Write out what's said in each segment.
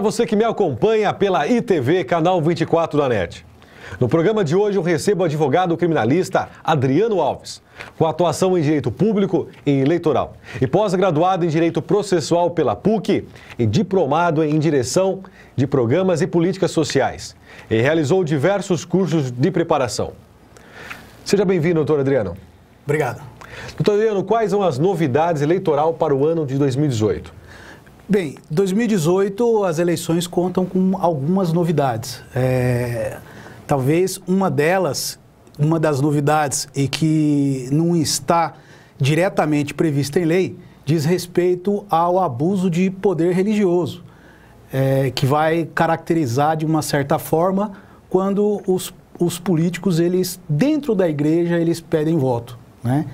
você que me acompanha pela ITV, canal 24 da NET. No programa de hoje eu recebo o advogado criminalista Adriano Alves, com atuação em Direito Público e Eleitoral, e pós-graduado em Direito Processual pela PUC e diplomado em Direção de Programas e Políticas Sociais, e realizou diversos cursos de preparação. Seja bem-vindo, doutor Adriano. Obrigado. Doutor Adriano, quais são as novidades eleitoral para o ano de 2018? Bem, 2018 as eleições contam com algumas novidades. É, talvez uma delas, uma das novidades e que não está diretamente prevista em lei, diz respeito ao abuso de poder religioso, é, que vai caracterizar de uma certa forma quando os, os políticos, eles dentro da igreja, eles pedem voto, né?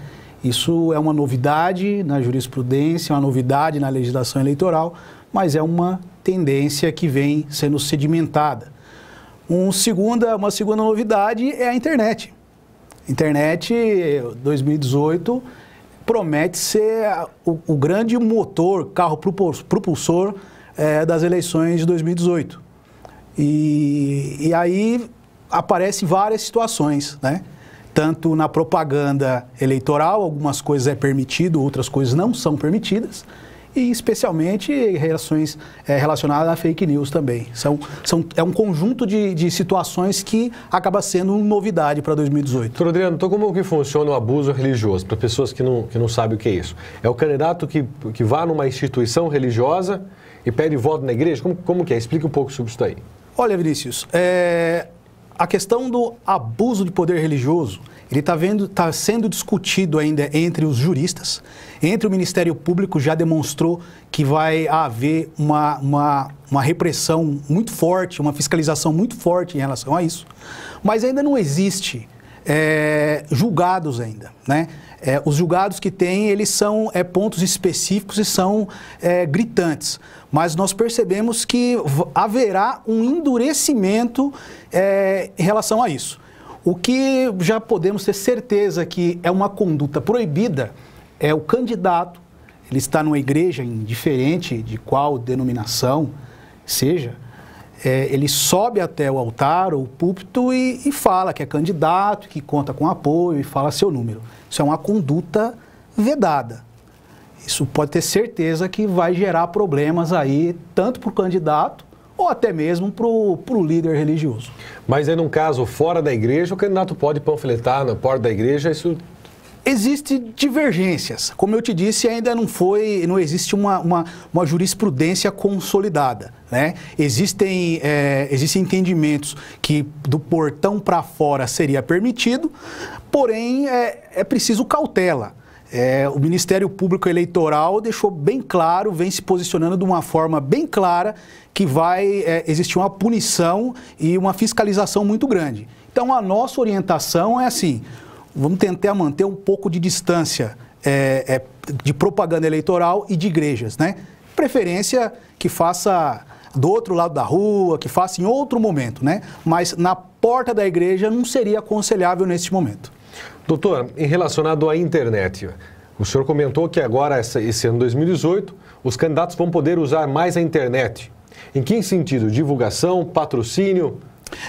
Isso é uma novidade na jurisprudência, é uma novidade na legislação eleitoral, mas é uma tendência que vem sendo sedimentada. Um segunda, uma segunda novidade é a internet. Internet 2018 promete ser o, o grande motor, carro propulsor é, das eleições de 2018. E, e aí aparecem várias situações, né? tanto na propaganda eleitoral, algumas coisas é permitido, outras coisas não são permitidas, e especialmente reações é, eh, relacionadas a fake news também. São, são, é um conjunto de, de situações que acaba sendo novidade para 2018. Doutor Adriano, então como que funciona o abuso religioso, para pessoas que não, que não sabem o que é isso? É o candidato que, que vá numa instituição religiosa e pede voto na igreja? Como, como que é? Explica um pouco sobre isso aí. Olha, Vinícius, é, a questão do abuso de poder religioso ele está tá sendo discutido ainda entre os juristas, entre o Ministério Público já demonstrou que vai haver uma, uma, uma repressão muito forte, uma fiscalização muito forte em relação a isso, mas ainda não existe é, julgados ainda, né? É, os julgados que tem, eles são é, pontos específicos e são é, gritantes. Mas nós percebemos que haverá um endurecimento é, em relação a isso. O que já podemos ter certeza que é uma conduta proibida é o candidato, ele está numa igreja, indiferente de qual denominação seja, é, ele sobe até o altar ou o púlpito e, e, fala que é candidato, que conta com apoio e fala seu número. Isso é uma conduta vedada. Isso pode ter certeza que vai gerar problemas aí, tanto para o candidato, ou até mesmo para o líder religioso. Mas aí, num caso fora da igreja, o candidato pode panfletar na porta da igreja, isso Existem divergências. Como eu te disse, ainda não foi, não existe uma, uma, uma jurisprudência consolidada. Né? Existem, é, existem entendimentos que do portão para fora seria permitido, porém é, é preciso cautela. É, o Ministério Público Eleitoral deixou bem claro, vem se posicionando de uma forma bem clara, que vai é, existir uma punição e uma fiscalização muito grande. Então, a nossa orientação é assim: vamos tentar manter um pouco de distância é, é de propaganda eleitoral e de igrejas, né? Preferência que faça do outro lado da rua, que faça em outro momento, né? Mas na porta da igreja não seria aconselhável neste momento. Doutor, em relacionado à internet, o senhor comentou que agora, esse ano 2018, os candidatos vão poder usar mais a internet. Em que sentido? Divulgação, patrocínio?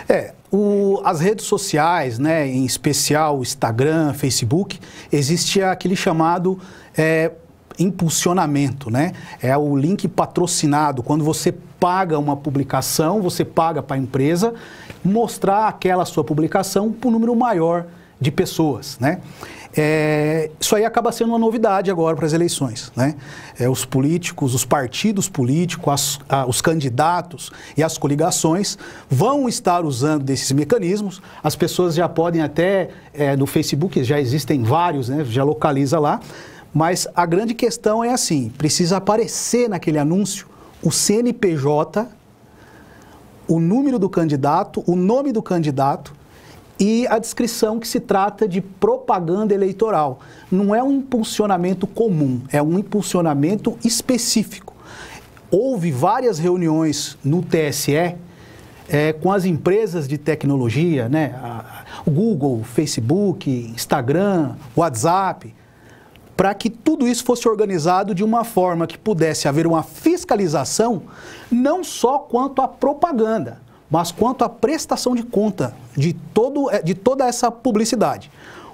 É, o, as redes sociais, né, em especial Instagram, Facebook, existe aquele chamado é, impulsionamento, né? É o link patrocinado. Quando você paga uma publicação, você paga para a empresa mostrar aquela sua publicação para um número maior de pessoas, né? É, isso aí acaba sendo uma novidade agora para as eleições, né? É, os políticos, os partidos políticos, as, a, os candidatos e as coligações vão estar usando desses mecanismos. As pessoas já podem até é, no Facebook já existem vários, né? Já localiza lá. Mas a grande questão é assim: precisa aparecer naquele anúncio o CNPJ, o número do candidato, o nome do candidato e a descrição que se trata de propaganda eleitoral. Não é um impulsionamento comum, é um impulsionamento específico. Houve várias reuniões no TSE é, com as empresas de tecnologia, né? Google, Facebook, Instagram, WhatsApp, para que tudo isso fosse organizado de uma forma que pudesse haver uma fiscalização, não só quanto à propaganda, mas quanto à prestação de conta de, todo, eh, de toda essa publicidade.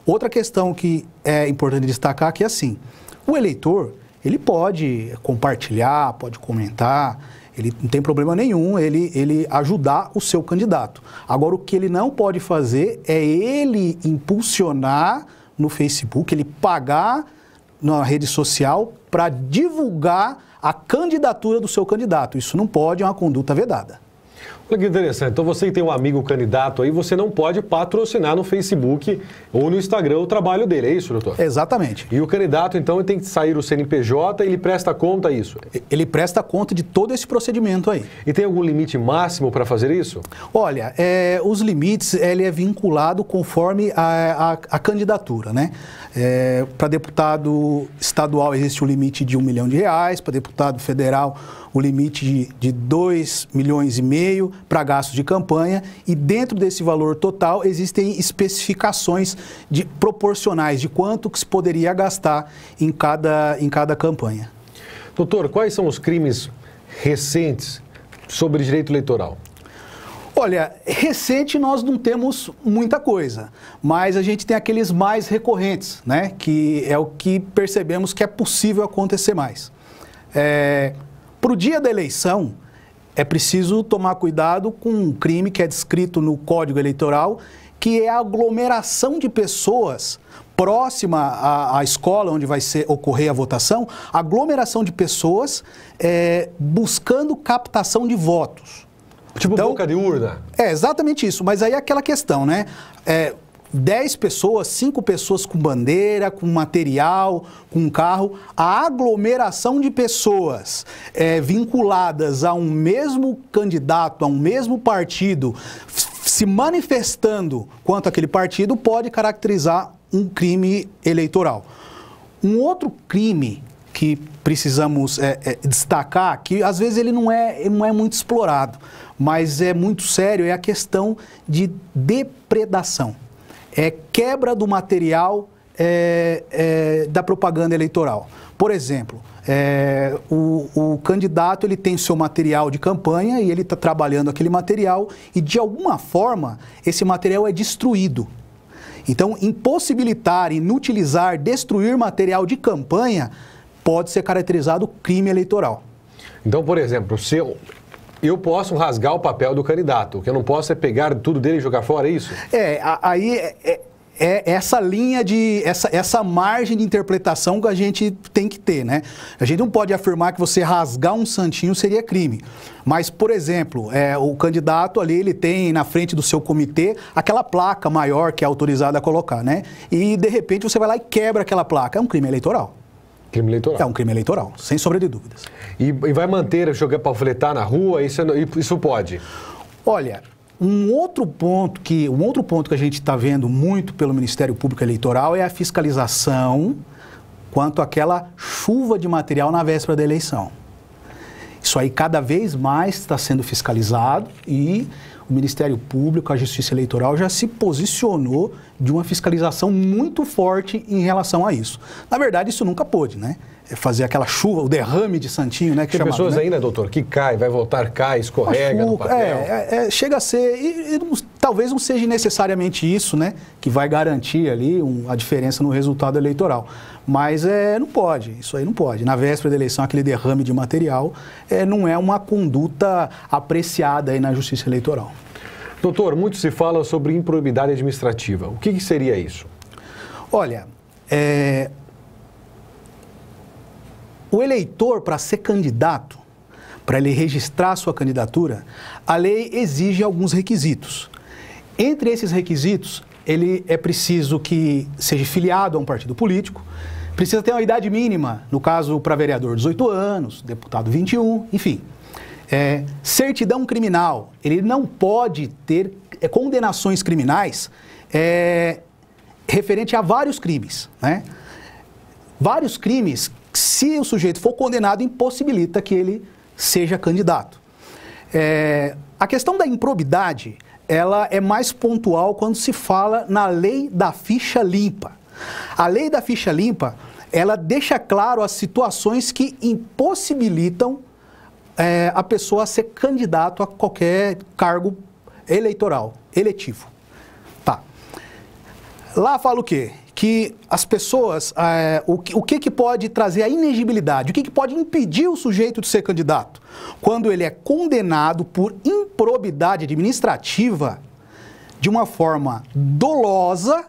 Outra questão que é importante destacar aqui é assim, o eleitor, ele pode compartilhar, pode comentar, ele não tem problema nenhum ele, ele ajudar o seu candidato. Agora, o que ele não pode fazer é ele impulsionar no Facebook, ele pagar na rede social para divulgar a candidatura do seu candidato. Isso não pode, é uma conduta vedada. Olha que interessante. Então você que tem um amigo candidato aí, você não pode patrocinar no Facebook ou no Instagram o trabalho dele, é isso, doutor? Exatamente. E o candidato, então, tem que sair o CNPJ, ele presta conta isso? Ele presta conta de todo esse procedimento aí. E tem algum limite máximo para fazer isso? Olha, é, os limites, ele é vinculado conforme a, a, a candidatura, né? É, para deputado estadual existe um limite de um milhão de reais, para deputado federal o limite de, de 2 milhões e meio para gastos de campanha e dentro desse valor total existem especificações de proporcionais de quanto que se poderia gastar em cada, em cada campanha. Doutor, quais são os crimes recentes sobre direito eleitoral? Olha, recente nós não temos muita coisa, mas a gente tem aqueles mais recorrentes, né? Que é o que percebemos que é possível acontecer mais. É, para o dia da eleição, é preciso tomar cuidado com um crime que é descrito no Código Eleitoral, que é a aglomeração de pessoas próxima à, à escola onde vai ser, ocorrer a votação, aglomeração de pessoas é, buscando captação de votos. Tipo então, boca de urna? É, exatamente isso. Mas aí é aquela questão, né? É, 10 pessoas, 5 pessoas com bandeira, com material, com carro, a aglomeração de pessoas é, vinculadas a um mesmo candidato, a um mesmo partido, se manifestando quanto aquele partido, pode caracterizar um crime eleitoral. Um outro crime que precisamos é, é, destacar, que às vezes ele não é, não é muito explorado, mas é muito sério, é a questão de depredação é quebra do material é, é, da propaganda eleitoral. Por exemplo, é, o, o, candidato ele tem seu material de campanha e ele está trabalhando aquele material e de alguma forma esse material é destruído. Então, impossibilitar, inutilizar, destruir material de campanha pode ser caracterizado crime eleitoral. Então, por exemplo, se eu, eu posso rasgar o papel do candidato. O que eu não posso é pegar tudo dele e jogar fora, é isso? É, aí é, é, é essa linha de. Essa, essa margem de interpretação que a gente tem que ter, né? A gente não pode afirmar que você rasgar um santinho seria crime. Mas, por exemplo, é, o candidato ali, ele tem na frente do seu comitê aquela placa maior que é autorizada a colocar, né? E, de repente, você vai lá e quebra aquela placa. É um crime eleitoral. Crime eleitoral. É um crime eleitoral, sem sombra de dúvidas. E, e vai manter, jogar panfletar na rua, isso, é isso pode? Olha, um outro ponto que um outro ponto que a gente está vendo muito pelo Ministério Público Eleitoral é a fiscalização quanto àquela chuva de material na véspera da eleição. Isso aí cada vez mais está sendo fiscalizado e o Ministério Público, a Justiça Eleitoral já se posicionou de uma fiscalização muito forte em relação a isso. Na verdade, isso nunca pôde, né? É fazer aquela chuva, o derrame de santinho, né? Que Tem chamado, pessoas né? ainda, doutor, que cai, vai voltar, cai, escorrega no é, é, é, chega a ser, e, e, talvez não seja necessariamente isso, né? Que vai garantir ali um, a diferença no resultado eleitoral. Mas é, não pode, isso aí não pode. Na véspera da eleição, aquele derrame de material é, não é uma conduta apreciada aí na justiça eleitoral. Doutor, muito se fala sobre improbidade administrativa. O que, que seria isso? Olha, é, o eleitor, para ser candidato, para ele registrar sua candidatura, a lei exige alguns requisitos. Entre esses requisitos, ele é preciso que seja filiado a um partido político, precisa ter uma idade mínima, no caso para vereador 18 anos, deputado 21, enfim. É, certidão criminal, ele não pode ter é, condenações criminais é, referente a vários crimes, né? Vários crimes se o sujeito for condenado, impossibilita que ele seja candidato. É, a questão da improbidade, ela é mais pontual quando se fala na lei da ficha limpa. A lei da ficha limpa, ela deixa claro as situações que impossibilitam é, a pessoa ser candidato a qualquer cargo eleitoral, eletivo. Tá. Lá fala o quê? que as pessoas, é, o, que, o que, que pode trazer a inegibilidade, o que, que pode impedir o sujeito de ser candidato? Quando ele é condenado por improbidade administrativa de uma forma dolosa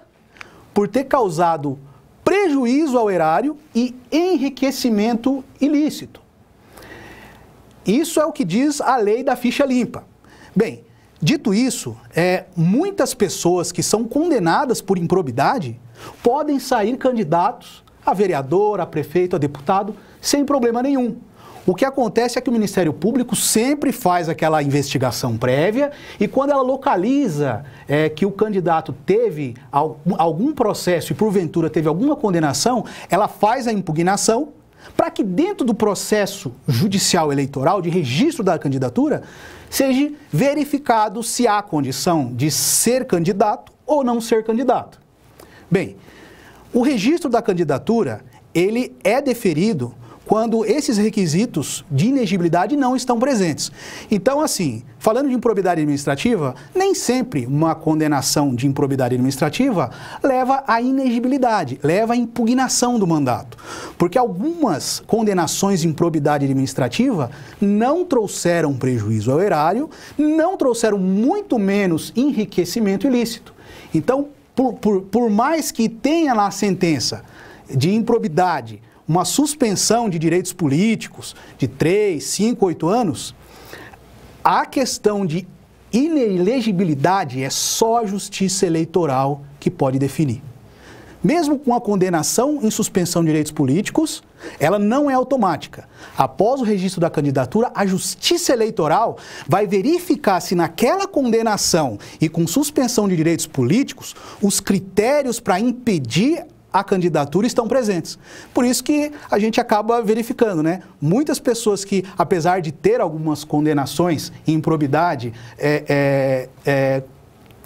por ter causado prejuízo ao erário e enriquecimento ilícito. Isso é o que diz a lei da ficha limpa. Bem, Dito isso, é, muitas pessoas que são condenadas por improbidade podem sair candidatos a vereador, a prefeito, a deputado, sem problema nenhum. O que acontece é que o Ministério Público sempre faz aquela investigação prévia e quando ela localiza é, que o candidato teve algum processo e porventura teve alguma condenação, ela faz a impugnação para que dentro do processo judicial eleitoral de registro da candidatura seja verificado se há condição de ser candidato ou não ser candidato. Bem, o registro da candidatura, ele é deferido quando esses requisitos de inegibilidade não estão presentes. Então, assim, falando de improbidade administrativa, nem sempre uma condenação de improbidade administrativa leva à inegibilidade, leva à impugnação do mandato. Porque algumas condenações de improbidade administrativa não trouxeram prejuízo ao erário, não trouxeram muito menos enriquecimento ilícito. Então, por, por, por mais que tenha lá a sentença de improbidade, uma suspensão de direitos políticos de 3, 5, 8 anos, a questão de inelegibilidade é só a justiça eleitoral que pode definir. Mesmo com a condenação em suspensão de direitos políticos, ela não é automática. Após o registro da candidatura, a Justiça Eleitoral vai verificar se naquela condenação e com suspensão de direitos políticos, os critérios para impedir à candidatura estão presentes. Por isso que a gente acaba verificando, né? Muitas pessoas que, apesar de ter algumas condenações e improbidade, é, é, é,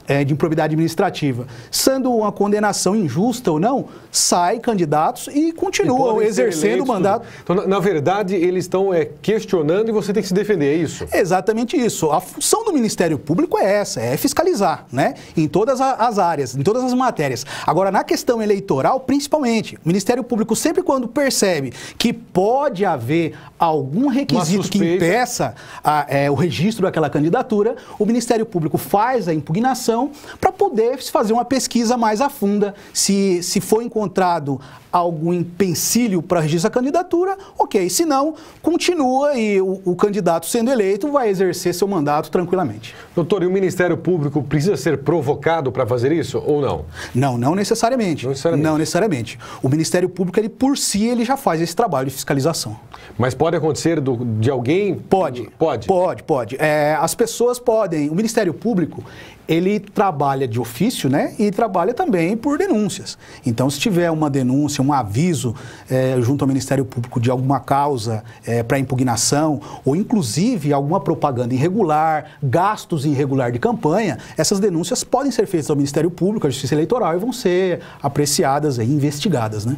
é, de improbidade administrativa, sendo uma condenação injusta ou não, saem candidatos e continuam e exercendo o mandato. Né? Então, na, na verdade, eles estão é, questionando e você tem que se defender, é isso? Exatamente isso. A função do Ministério Público é essa, é fiscalizar, né? Em todas as áreas, em todas as matérias. Agora, na questão eleitoral, principalmente, o Ministério Público, sempre quando percebe que pode haver algum requisito que impeça a, é, o registro daquela candidatura, o Ministério Público faz a impugnação para poder se fazer uma pesquisa mais a funda. Se, se for encontrado algum empecilho para registrar a candidatura, ok. Se não, continua e o, o, candidato sendo eleito vai exercer seu mandato tranquilamente. Doutor, e o Ministério Público precisa ser provocado para fazer isso ou não? Não, não necessariamente. Não necessariamente. Não necessariamente. O Ministério Público, ele por si, ele já faz esse trabalho de fiscalização. Mas pode acontecer do, de alguém? Pode. Pode? Pode, pode. É, as pessoas podem... O Ministério Público, ele trabalha de ofício, né? E trabalha também por denúncias. Então, se tiver uma denúncia, um aviso é, junto ao Ministério Público de alguma causa é, eh, para impugnação, ou inclusive alguma propaganda irregular, gastos irregular de campanha, essas denúncias podem ser feitas ao Ministério Público, à Justiça Eleitoral e vão ser apreciadas e investigadas, né?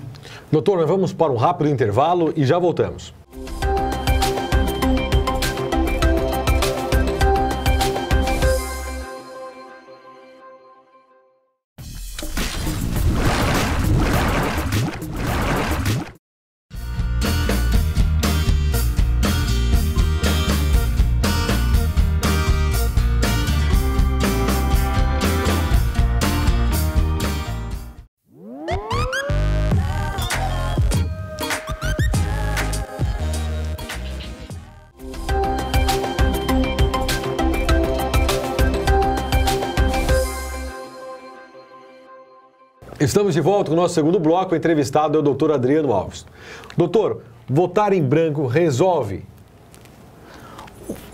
Doutor, nós vamos para um rápido intervalo e já voltamos. Estamos de volta com o nosso segundo bloco. O entrevistado é o doutor Adriano Alves. Doutor, votar em branco resolve?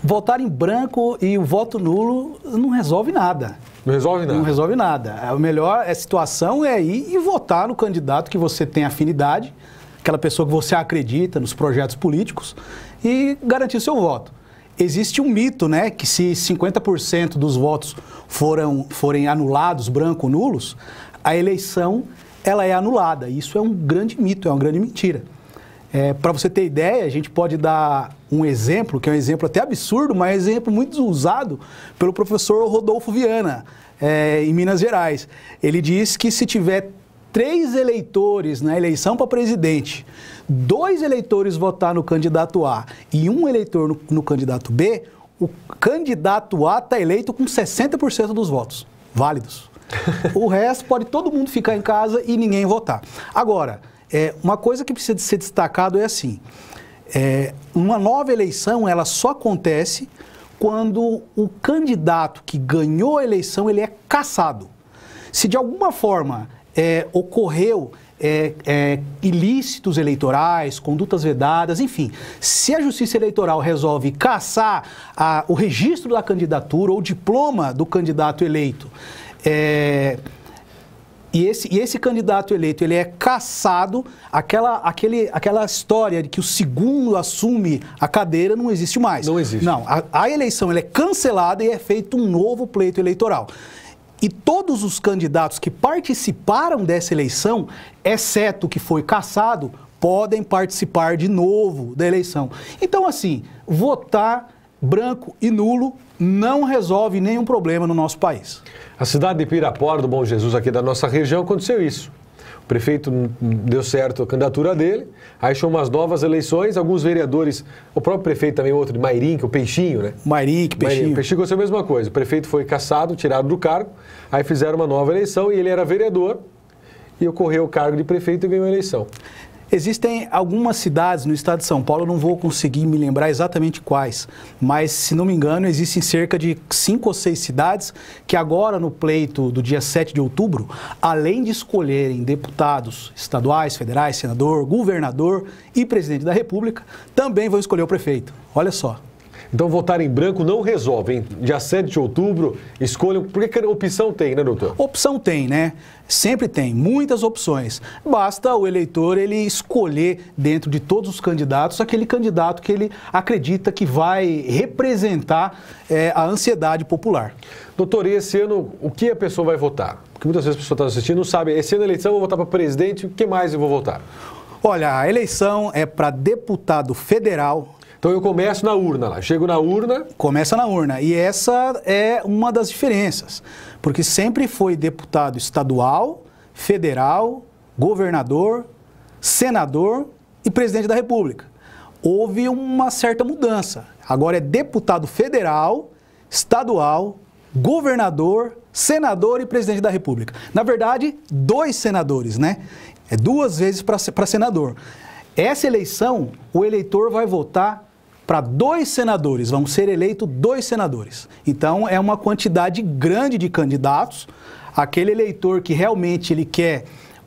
Votar em branco e o voto nulo não resolve nada. Não resolve nada. Não resolve nada. A melhor é a situação é ir e votar no candidato que você tem afinidade, aquela pessoa que você acredita nos projetos políticos e garantir seu voto. Existe um mito, né, que se 50% dos votos foram, forem anulados, branco nulos, a eleição ela é anulada. Isso é um grande mito, é uma grande mentira. É, Para você ter ideia, a gente pode dar um exemplo, que é um exemplo até absurdo, mas é um exemplo muito usado pelo professor Rodolfo Viana, é, em Minas Gerais. Ele diz que se tiver três eleitores na eleição para presidente, dois eleitores votar no candidato A e um eleitor no, no candidato B, o candidato A está eleito com 60% dos votos válidos o resto pode todo mundo ficar em casa e ninguém votar. Agora, é, uma coisa que precisa de ser destacado é assim: é, uma nova eleição ela só acontece quando o candidato que ganhou a eleição ele é cassado. Se de alguma forma é, ocorreu é, é, ilícitos eleitorais, condutas vedadas, enfim. Se a Justiça Eleitoral resolve caçar a, o registro da candidatura ou o diploma do candidato eleito é, e esse, e esse candidato eleito, ele é caçado, aquela, aquele, aquela história de que o segundo assume a cadeira não existe mais. Não existe. Não, a, a eleição é cancelada e é feito um novo pleito eleitoral. E todos os candidatos que participaram dessa eleição, exceto o que foi caçado, podem participar de novo da eleição. Então, assim, votar branco e nulo não resolve nenhum problema no nosso país. A cidade de Pirapora do Bom Jesus, aqui da nossa região, aconteceu isso. O prefeito deu certo a candidatura dele, aí chamou umas novas eleições, alguns vereadores, o próprio prefeito também, outro de Mairinque, o Peixinho, né? Mairinque, Peixinho. Mairinque, Peixinho aconteceu a mesma coisa. O prefeito foi caçado, tirado do cargo, aí fizeram uma nova eleição e ele era vereador, e ocorreu o cargo de prefeito e ganhou a eleição. Existem algumas cidades no estado de São Paulo, não vou conseguir me lembrar exatamente quais, mas se não me engano, existem cerca de cinco ou seis cidades que agora no pleito do dia 7 de outubro, além de escolherem deputados estaduais, federais, senador, governador e presidente da República, também vão escolher o prefeito. Olha só. Então votar em branco não resolve, hein? Dia 7 de outubro, escolha... Porque opção tem, né, doutor? Opção tem, né? Sempre tem, muitas opções. Basta o eleitor ele escolher dentro de todos os candidatos aquele candidato que ele acredita que vai representar é, a ansiedade popular. Doutor, e esse ano o que a pessoa vai votar? Porque muitas vezes a pessoa está assistindo não sabe, esse ano a é eleição eu vou votar para presidente, o que mais eu vou votar? Olha, a eleição é para deputado federal, então eu começo na urna lá, chego na urna. Começa na urna. E essa é uma das diferenças. Porque sempre foi deputado estadual, federal, governador, senador e presidente da República. Houve uma certa mudança. Agora é deputado federal, estadual, governador, senador e presidente da República. Na verdade, dois senadores, né? É duas vezes para senador. Essa eleição, o eleitor vai votar para dois senadores, vão ser eleitos dois senadores. Então é uma quantidade grande de candidatos. Aquele eleitor que realmente ele quer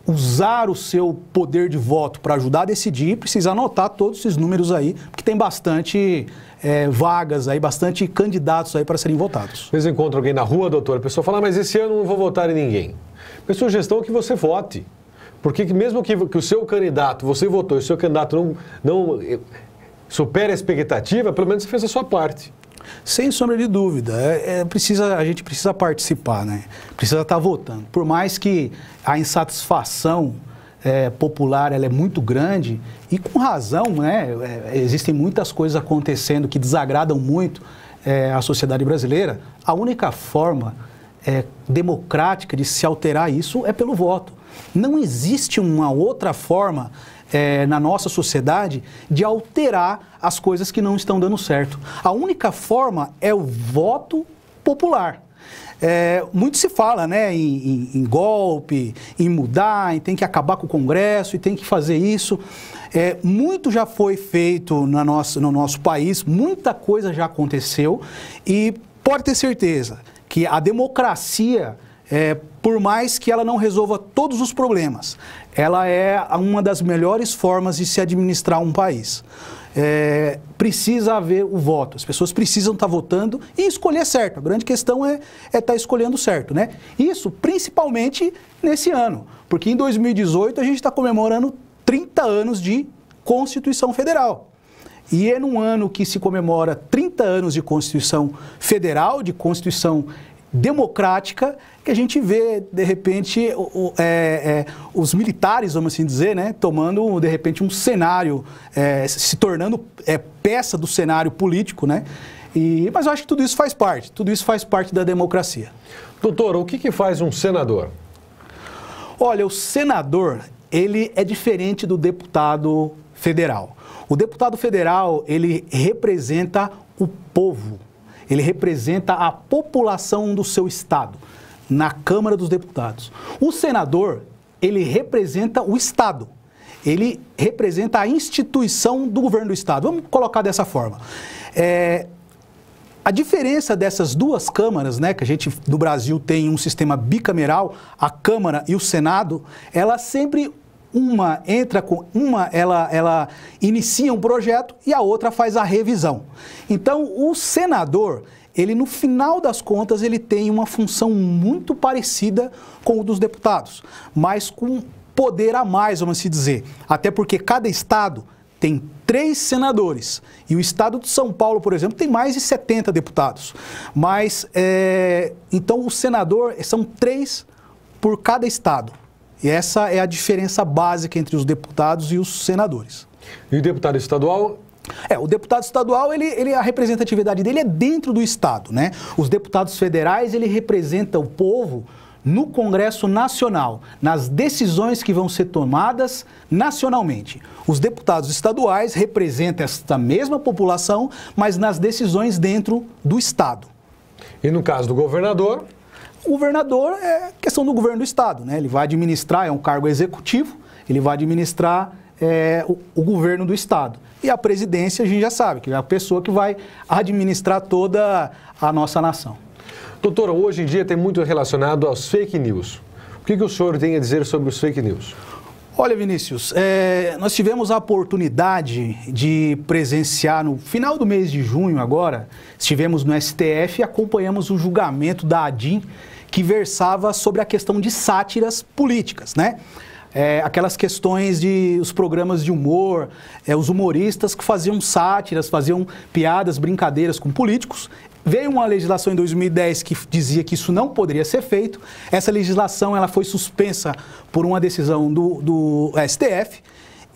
usar o seu poder de voto para ajudar a decidir, precisa anotar todos esses números aí, porque tem bastante é, vagas aí, bastante candidatos aí para serem votados. Às vezes encontra alguém na rua, doutor, a pessoa fala, ah, mas esse ano não vou votar em ninguém. Minha sugestão é que você vote. Porque mesmo que, que o seu candidato, você votou, e o seu candidato não, não supera a expectativa, pelo menos você fez a sua parte. Sem sombra de dúvida, é, é, precisa, a gente precisa participar, né? precisa estar tá votando. Por mais que a insatisfação é, popular ela é muito grande e com razão, né? É, existem muitas coisas acontecendo que desagradam muito é, a sociedade brasileira. A única forma é, democrática de se alterar isso é pelo voto. Não existe uma outra forma é, na nossa sociedade de alterar as coisas que não estão dando certo. A única forma é o voto popular. É, muito se fala né, em, em, em, golpe, em mudar, em tem que acabar com o Congresso, e tem que fazer isso. É, muito já foi feito na nossa, no nosso país, muita coisa já aconteceu, e pode ter certeza que a democracia é, por mais que ela não resolva todos os problemas, ela é uma das melhores formas de se administrar um país. É, precisa haver o voto, as pessoas precisam estar tá votando e escolher certo. A grande questão é estar é tá escolhendo certo, né? Isso principalmente nesse ano, porque em 2018 a gente está comemorando 30 anos de Constituição Federal. E é num ano que se comemora 30 anos de Constituição Federal, de Constituição democrática que a gente vê, de repente, o, o, é, é, os militares, vamos assim dizer, né, tomando, de repente, um cenário, é, se tornando é, peça do cenário político, né? E, mas eu acho que tudo isso faz parte, tudo isso faz parte da democracia. Doutor, o que, que faz um senador? Olha, o senador, ele é diferente do deputado federal. O deputado federal, ele representa o povo, ele representa a população do seu estado na Câmara dos Deputados. O senador, ele representa o estado. Ele representa a instituição do governo do estado. Vamos colocar dessa forma. É, a diferença dessas duas câmaras, né, que a gente no Brasil tem um sistema bicameral, a Câmara e o Senado, ela sempre uma entra com uma ela ela inicia um projeto e a outra faz a revisão. Então, o senador, ele no final das contas, ele tem uma função muito parecida com o dos deputados, mas com poder a mais, vamos se assim dizer. Até porque cada estado tem três senadores. E o estado de São Paulo, por exemplo, tem mais de 70 deputados. Mas, é, então, o senador são três por cada estado. E essa é a diferença básica entre os deputados e os senadores. E o deputado estadual é, o deputado estadual, ele, ele, a representatividade dele é dentro do Estado, né? Os deputados federais, ele representa o povo no Congresso Nacional, nas decisões que vão ser tomadas nacionalmente. Os deputados estaduais representam esta mesma população, mas nas decisões dentro do Estado. E no caso do governador, o governador é questão do governo do Estado, né? Ele vai administrar, é um cargo executivo, ele vai administrar é, o, o, governo do Estado. E a presidência, a gente já sabe, que é a pessoa que vai administrar toda a nossa nação. Doutora, hoje em dia tem muito relacionado aos fake news. O que, que o senhor tem a dizer sobre os fake news? Olha, Vinícius, é, nós tivemos a oportunidade de presenciar no final do mês de junho agora, estivemos no STF e acompanhamos o julgamento da ADIM que versava sobre a questão de sátiras políticas, né? É, aquelas questões de os programas de humor, é, os humoristas que faziam sátiras, faziam piadas, brincadeiras com políticos, Veio uma legislação em 2010 que dizia que isso não poderia ser feito. Essa legislação ela foi suspensa por uma decisão do, do STF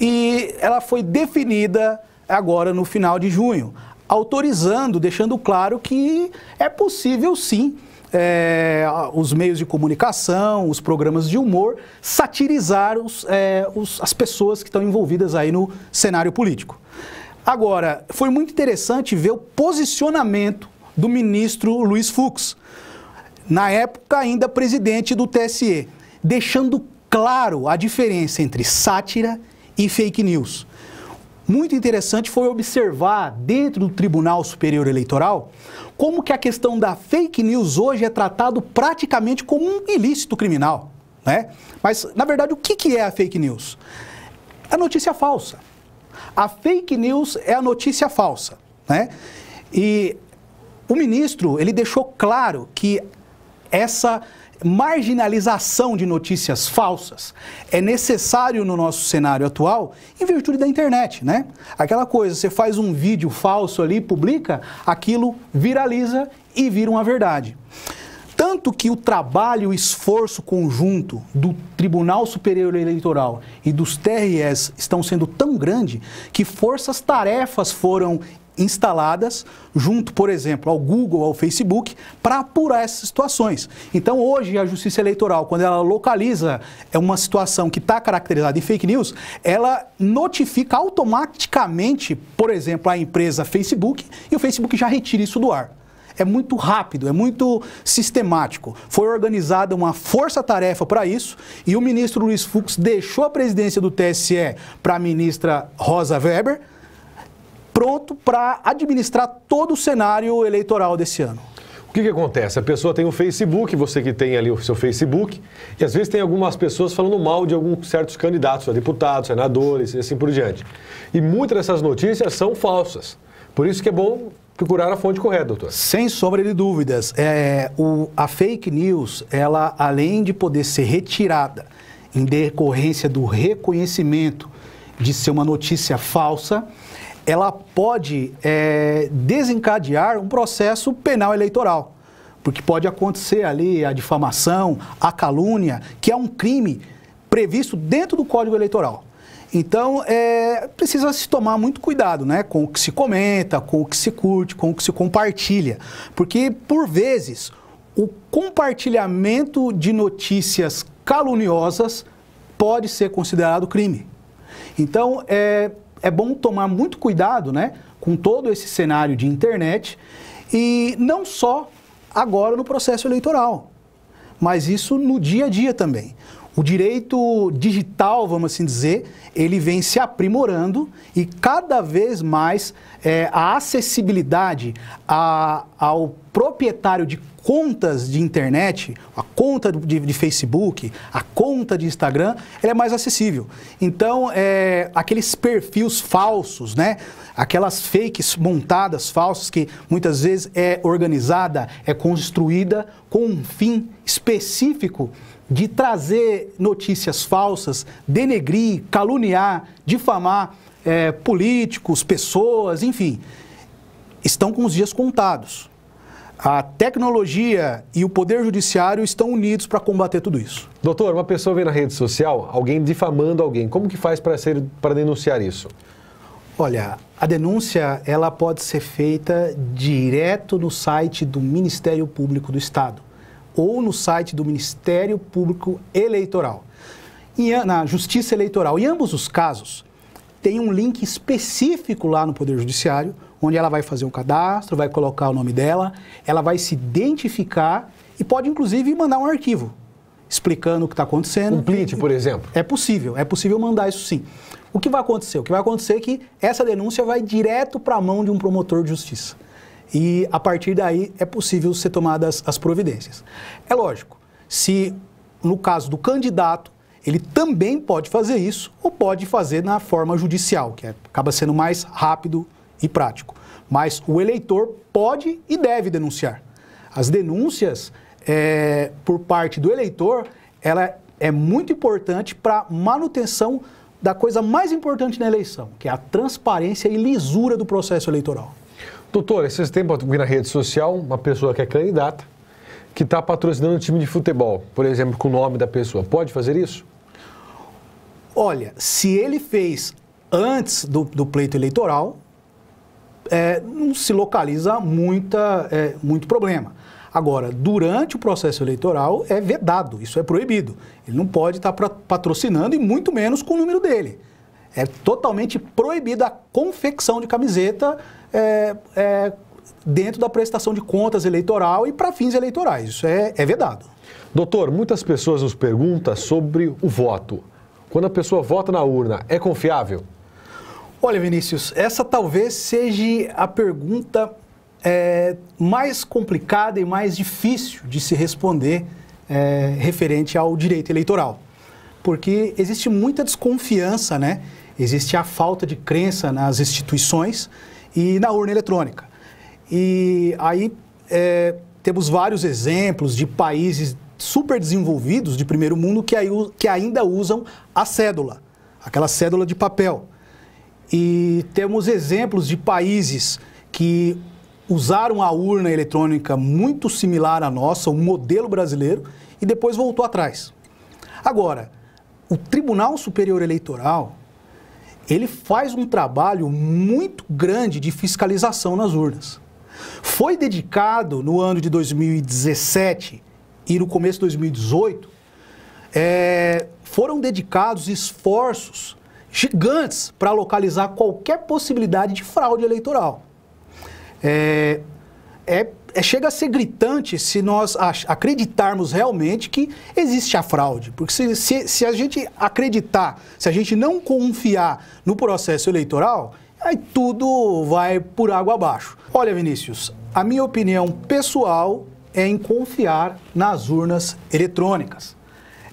e ela foi definida agora no final de junho, autorizando, deixando claro que é possível sim é, os meios de comunicação, os programas de humor, satirizar os, é, os, as pessoas que estão envolvidas aí no cenário político. Agora, foi muito interessante ver o posicionamento do ministro Luiz Fux, na época ainda presidente do TSE, deixando claro a diferença entre sátira e fake news. Muito interessante foi observar dentro do Tribunal Superior Eleitoral como que a questão da fake news hoje é tratado praticamente como um ilícito criminal, né? Mas na verdade o que, que é a fake news? A notícia falsa. A fake news é a notícia falsa, né? E o ministro, ele deixou claro que essa marginalização de notícias falsas é necessário no nosso cenário atual em virtude da internet, né? Aquela coisa, você faz um vídeo falso ali, publica, aquilo viraliza e vira uma verdade. Tanto que o trabalho e o esforço conjunto do Tribunal Superior Eleitoral e dos TRS estão sendo tão grande que forças-tarefas foram instaladas junto, por exemplo, ao Google, ao Facebook, para apurar essas situações. Então, hoje, a Justiça Eleitoral, quando ela localiza é uma situação que está caracterizada em fake news, ela notifica automaticamente, por exemplo, a empresa Facebook e o Facebook já retira isso do ar. É muito rápido, é muito sistemático. Foi organizada uma força-tarefa para isso e o ministro Luiz Fux deixou a presidência do TSE para a ministra Rosa Weber pronto para administrar todo o cenário eleitoral desse ano. O que, que acontece? A pessoa tem o Facebook, você que tem ali o seu Facebook, e às vezes tem algumas pessoas falando mal de alguns certos candidatos, a deputados, senadores e assim por diante. E muitas dessas notícias são falsas. Por isso que é bom procurar a fonte correta, doutor. Sem sombra de dúvidas. É, o, a fake news, ela além de poder ser retirada em decorrência do reconhecimento de ser uma notícia falsa, ela pode é, desencadear um processo penal eleitoral. Porque pode acontecer ali a difamação, a calúnia, que é um crime previsto dentro do Código Eleitoral. Então, é, precisa se tomar muito cuidado né, com o que se comenta, com o que se curte, com o que se compartilha. Porque, por vezes, o compartilhamento de notícias caluniosas pode ser considerado crime. Então, é, é bom tomar muito cuidado né, com todo esse cenário de internet e não só agora no processo eleitoral, mas isso no dia a dia também. O direito digital, vamos assim dizer, ele vem se aprimorando e cada vez mais é, a acessibilidade a, ao proprietário de contas de internet, a conta de, de, Facebook, a conta de Instagram, ela é mais acessível. Então, é, aqueles perfis falsos, né? Aquelas fakes montadas falsas que muitas vezes é organizada, é construída com um fim específico de trazer notícias falsas, denegrir, caluniar, difamar é, políticos, pessoas, enfim, estão com os dias contados. A tecnologia e o poder judiciário estão unidos para combater tudo isso. Doutor, uma pessoa vê na rede social alguém difamando alguém. Como que faz para ser para denunciar isso? Olha, a denúncia ela pode ser feita direto no site do Ministério Público do Estado ou no site do Ministério Público Eleitoral, e na Justiça Eleitoral. Em ambos os casos, tem um link específico lá no Poder Judiciário, onde ela vai fazer um cadastro, vai colocar o nome dela, ela vai se identificar e pode, inclusive, mandar um arquivo explicando o que está acontecendo. Um print, por exemplo. É possível, é possível mandar isso sim. O que vai acontecer? O que vai acontecer é que essa denúncia vai direto para a mão de um promotor de justiça e a partir daí é possível ser tomadas as providências. É lógico, se no caso do candidato, ele também pode fazer isso ou pode fazer na forma judicial, que é, acaba sendo mais rápido e prático. Mas o eleitor pode e deve denunciar. As denúncias é, por parte do eleitor, ela é muito importante para manutenção da coisa mais importante na eleição, que é a transparência e lisura do processo eleitoral. Doutor, esses tempos eu vi na rede social uma pessoa que é candidata que está patrocinando um time de futebol, por exemplo, com o nome da pessoa. Pode fazer isso? Olha, se ele fez antes do, do pleito eleitoral, é, não se localiza muita, é, muito problema. Agora, durante o processo eleitoral é vedado, isso é proibido. Ele não pode estar tá patrocinando e muito menos com o número dele. É totalmente proibida a confecção de camiseta é, é, dentro da prestação de contas eleitoral e para fins eleitorais. Isso é, é vedado. Doutor, muitas pessoas nos perguntam sobre o voto. Quando a pessoa vota na urna, é confiável? Olha, Vinícius, essa talvez seja a pergunta é, mais complicada e mais difícil de se responder é, referente ao direito eleitoral. Porque existe muita desconfiança, né? Existe a falta de crença nas instituições e na urna eletrônica. E aí é, temos vários exemplos de países super desenvolvidos de primeiro mundo que, aí, que ainda usam a cédula, aquela cédula de papel. E temos exemplos de países que usaram a urna eletrônica muito similar à nossa, o modelo brasileiro, e depois voltou atrás. Agora, o Tribunal Superior Eleitoral ele faz um trabalho muito grande de fiscalização nas urnas. Foi dedicado no ano de 2017 e no começo de 2018, é, foram dedicados esforços gigantes para localizar qualquer possibilidade de fraude eleitoral. É, é, é, chega a ser gritante se nós acreditarmos realmente que existe a fraude. Porque se, se, se a gente acreditar, se a gente não confiar no processo eleitoral, aí tudo vai por água abaixo. Olha, Vinícius, a minha opinião pessoal é em confiar nas urnas eletrônicas.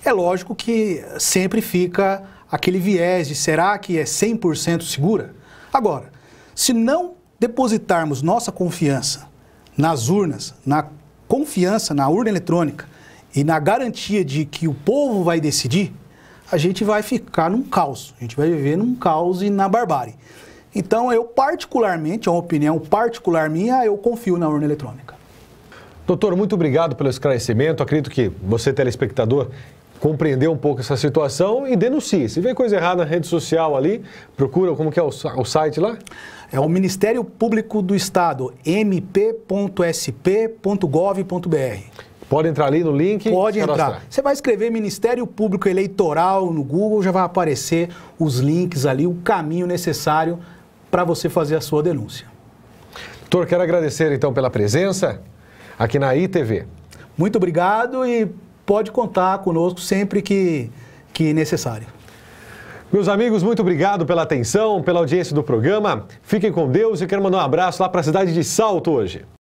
É lógico que sempre fica aquele viés de será que é 100% segura? Agora, se não depositarmos nossa confiança nas urnas, na confiança na urna eletrônica e na garantia de que o povo vai decidir, a gente vai ficar num caos. A gente vai viver num caos e na barbárie. Então, eu particularmente, é uma opinião particular minha, eu confio na urna eletrônica. Doutor, muito obrigado pelo esclarecimento. Acredito que você, telespectador, compreender um pouco essa situação e denuncie. Se vê coisa errada na rede social ali, procura como que é o, o site lá? É o Ministério Público do Estado, mp.sp.gov.br. Pode entrar ali no link. Pode entrar. Você vai escrever Ministério Público Eleitoral no Google, já vai aparecer os links ali, o caminho necessário para você fazer a sua denúncia. Doutor, quero agradecer então pela presença aqui na ITV. Muito obrigado e pode contar conosco sempre que, que necessário. Meus amigos, muito obrigado pela atenção, pela audiência do programa. Fiquem com Deus e quero mandar um abraço lá para a cidade de Salto hoje.